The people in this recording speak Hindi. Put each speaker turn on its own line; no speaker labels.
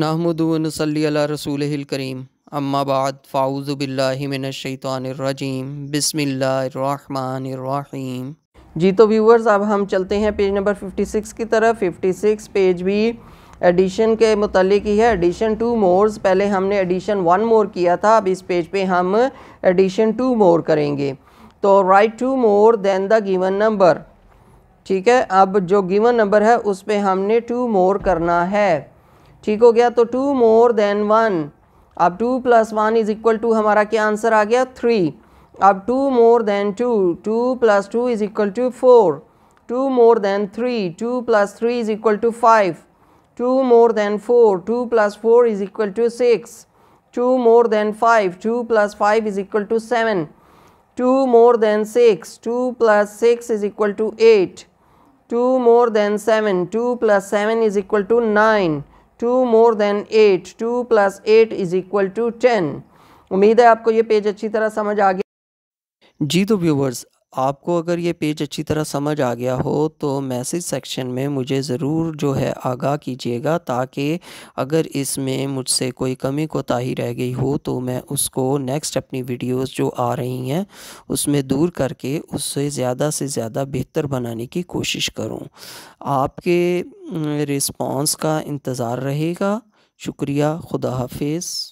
नाहमदनसली रसूल करीम अम्माबाद फ़ाउज़बिल्लिमिनशैतरजीम बसमीम जी तो व्यूवर्स अब हम चलते हैं पेज नंबर 56 की तरफ 56 पेज भी एडिशन के मतलब ही है एडिशन टू मोर्स पहले हमने एडिशन वन मोर किया था अब इस पेज पे हम एडिशन टू मोर करेंगे तो right two more than the given number ठीक है अब जो गिवन नंबर है उस पर हमने टू मोर करना है ठीक हो गया तो टू मोर देन वन अब two plus one is equal to हमारा क्या आंसर आ गया थ्री अब two more than two two plus two is equal to four two more than three two plus three is equal to five two more than four two plus four is equal to six two more than five two plus five is equal to seven two more than six to plus six is equal to eight two more than seven two plus seven is equal to nine two more than eight two plus eight is equal to ten उम्मीद है आपको ये पेज अच्छी तरह समझ आ गया जी तो व्यूवर्स आपको अगर ये पेज अच्छी तरह समझ आ गया हो तो मैसेज सेक्शन में मुझे ज़रूर जो है आगाह कीजिएगा ताकि अगर इसमें मुझसे कोई कमी कोताही रह गई हो तो मैं उसको नेक्स्ट अपनी वीडियोस जो आ रही हैं उसमें दूर करके उससे ज़्यादा से ज़्यादा बेहतर बनाने की कोशिश करूं आपके रिस्पांस का इंतज़ार रहेगा शुक्रिया खुदा हाफिज़